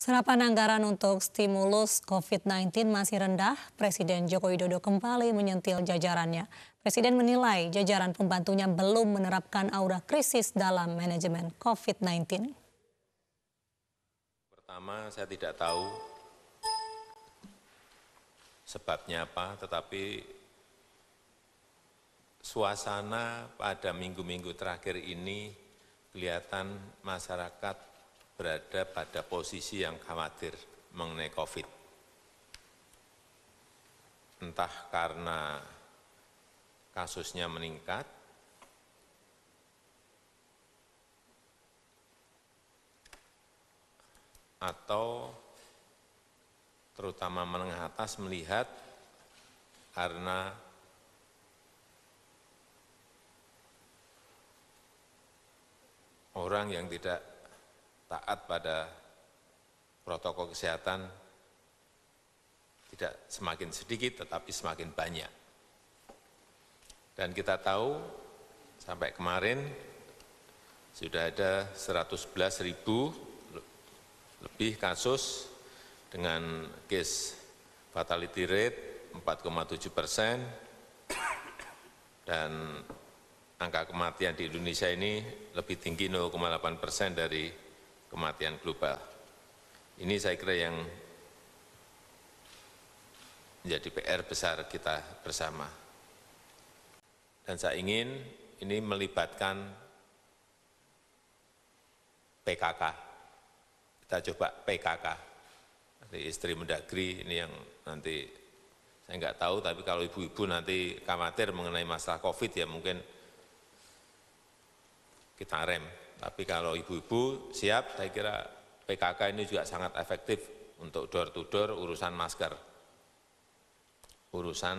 Serapan anggaran untuk stimulus COVID-19 masih rendah, Presiden Joko Widodo kembali menyentil jajarannya. Presiden menilai jajaran pembantunya belum menerapkan aura krisis dalam manajemen COVID-19. Pertama, saya tidak tahu sebabnya apa, tetapi suasana pada minggu-minggu terakhir ini kelihatan masyarakat berada pada posisi yang khawatir mengenai COVID. Entah karena kasusnya meningkat, atau terutama menengah atas melihat karena orang yang tidak taat pada protokol kesehatan tidak semakin sedikit tetapi semakin banyak. Dan kita tahu sampai kemarin sudah ada 111 ribu lebih kasus dengan case fatality rate 4,7 persen dan angka kematian di Indonesia ini lebih tinggi 0,8 persen dari kematian global. Ini saya kira yang menjadi PR besar kita bersama. Dan saya ingin ini melibatkan PKK. Kita coba PKK. Nanti istri mendagri ini yang nanti saya nggak tahu, tapi kalau ibu-ibu nanti khawatir mengenai masalah COVID ya mungkin kita rem. Tapi kalau ibu-ibu siap, saya kira PKK ini juga sangat efektif untuk door-to-door -door urusan masker. Urusan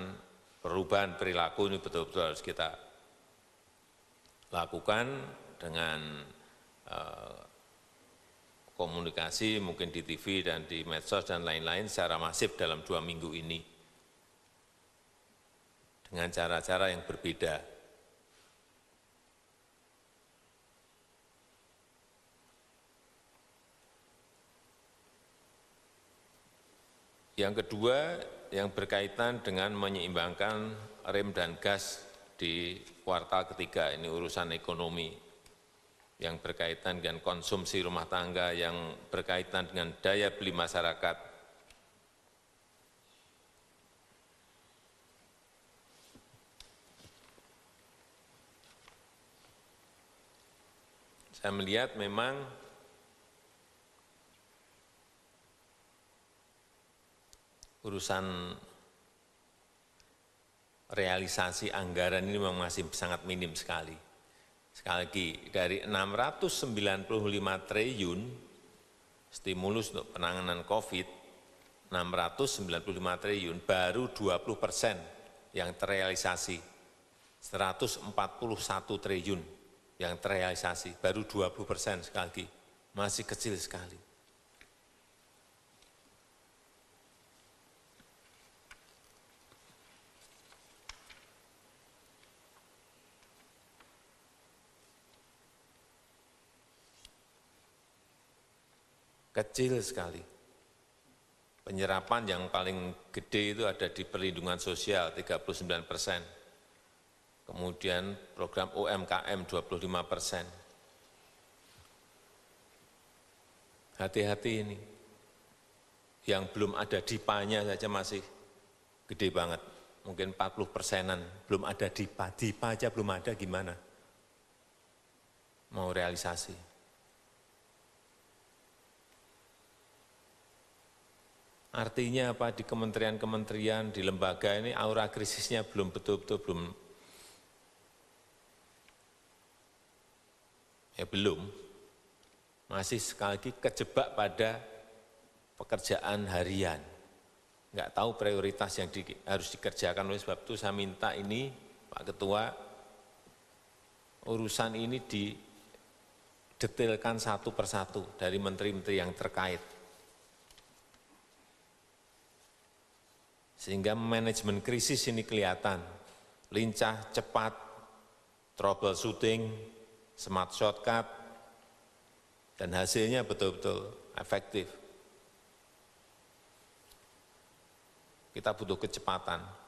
perubahan perilaku ini betul-betul harus kita lakukan dengan eh, komunikasi mungkin di TV dan di medsos dan lain-lain secara masif dalam dua minggu ini dengan cara-cara yang berbeda yang kedua yang berkaitan dengan menyeimbangkan rem dan gas di kuartal ketiga, ini urusan ekonomi yang berkaitan dengan konsumsi rumah tangga, yang berkaitan dengan daya beli masyarakat. Saya melihat memang urusan realisasi anggaran ini memang masih sangat minim sekali. Sekali lagi, dari 695 triliun stimulus untuk penanganan COVID, 695 triliun, baru 20 persen yang terrealisasi, 141 triliun yang terrealisasi, baru 20 persen sekali lagi, masih kecil sekali. Kecil sekali. Penyerapan yang paling gede itu ada di perlindungan sosial 39 persen. Kemudian program UMKM 25 persen. Hati-hati ini. Yang belum ada dipanya saja masih gede banget. Mungkin 40 persenan, belum ada dipa. Dipa aja belum ada gimana? Mau realisasi. Artinya apa di kementerian-kementerian, di lembaga ini aura krisisnya belum betul-betul belum ya belum masih sekali lagi kejebak pada pekerjaan harian. Enggak tahu prioritas yang di, harus dikerjakan oleh sebab itu saya minta ini Pak Ketua urusan ini didetailkan satu persatu dari menteri-menteri yang terkait Sehingga manajemen krisis ini kelihatan, lincah, cepat, troubleshooting, smart shortcut, dan hasilnya betul-betul efektif. Kita butuh kecepatan.